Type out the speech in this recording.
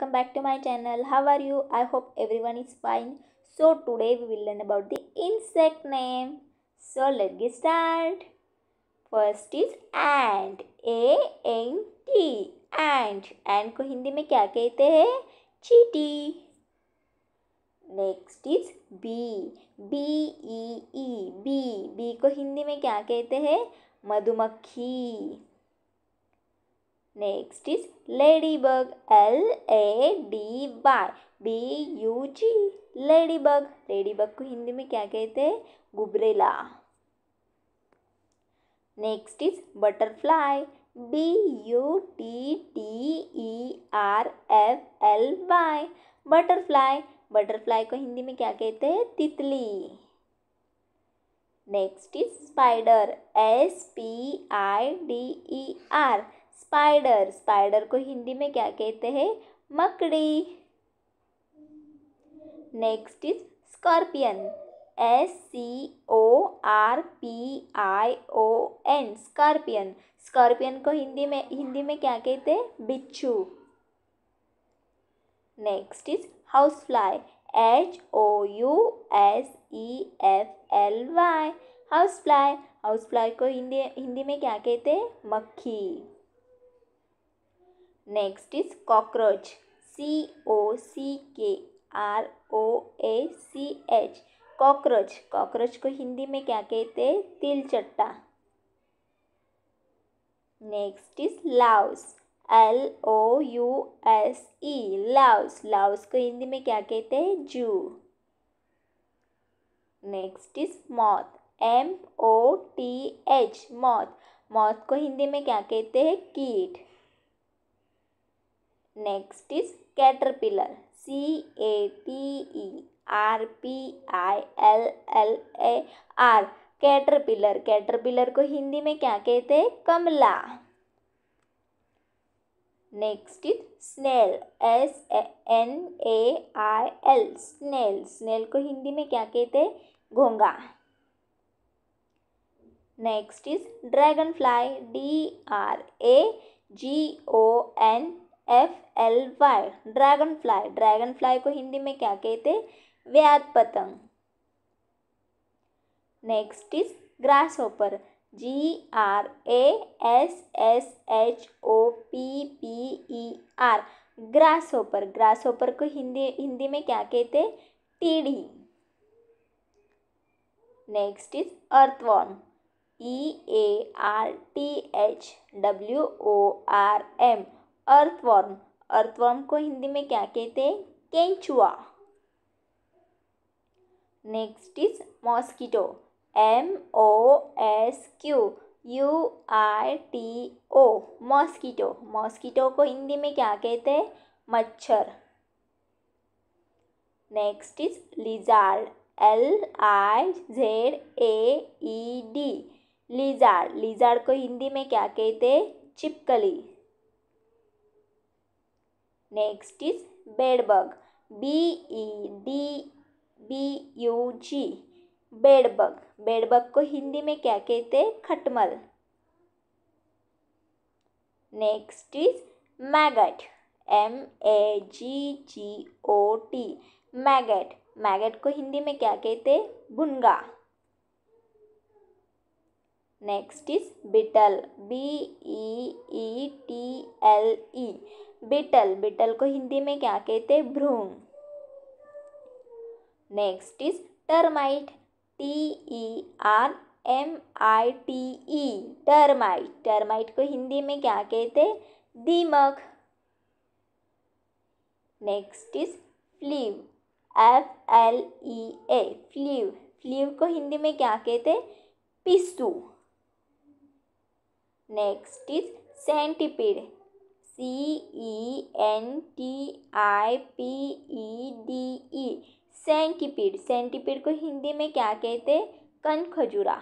welcome back to my channel how are you i hope everyone is fine so today we will learn about the insect name so let's get start first is ant a n t ant ant ko hindi mein kya kehte हैं chiti next is bee b e e bee bee ko hindi mein kya kehte हैं madhumakhi Next is ladybug. L A D Y B U G ladybug. ladybug को हिंदी में क्या कहते हैं गुबरेला next is butterfly B U T T E R F L Y butterfly butterfly को हिंदी में क्या कहते हैं तितली next is spider S P I D E R spider spider को हिंदी में क्या कहते हैं मकड़ी next is scorpion S C O R P I O N scorpion scorpion को हिंदी में हिंदी में क्या कहते हैं बिच्छू next is house fly H O U S E F L Y house fly house fly को हिंदी हिंदी में क्या कहते हैं मक्खी next is cockroach C O C K R O A C H cockroach cockroach को हिंदी में क्या कहते हैं तिल चट्टा next is louse L O U S E louse louse को हिंदी में क्या कहते हैं जू next is moth M O T H moth moth को हिंदी में क्या कहते हैं caterpillar C A c E R P I L L A R caterpillar caterpillar caterpillar को हिंदी में क्या कहते हैं कमला next is snail S N A I L snail snail को हिंदी में क्या कहते हैं घोंगा next is dragonfly D R A G O N F L Y dragonfly dragonfly को हिंदी में क्या कहते व्याध पतंग next is grasshopper G R A S S H O P P E R grasshopper grasshopper को हिंदी हिंदी में क्या कहते टीढ़ी next is earthworm E A R T H W O R M earthworm earthworm को हिंदी में क्या कहते हैं केंचुआ next is mosquito M O S Q U I T O mosquito mosquito को हिंदी में क्या कहते हैं मच्छर next is lizard L I Z A E D lizard lizard को हिंदी में क्या कहते हैं चिपकली Next is bedbug. B E D B U G bedbug bedbug को हिंदी में क्या कहते हैं खटमल next is maggot M A G G O T maggot maggot को हिंदी में क्या कहते हैं भुनगा next is beetle B E E T L E beetle beetle को हिंदी में क्या कहते हैं भ्रूम next is termite T E R M I T E termite termite को हिंदी में क्या कहते हैं दीमक next is flea F L E A flea flea को हिंदी में क्या कहते हैं पिस्सू next is centipede C E N T I P E D E centipede centipede को हिंदी में क्या कहते हैं खजूरा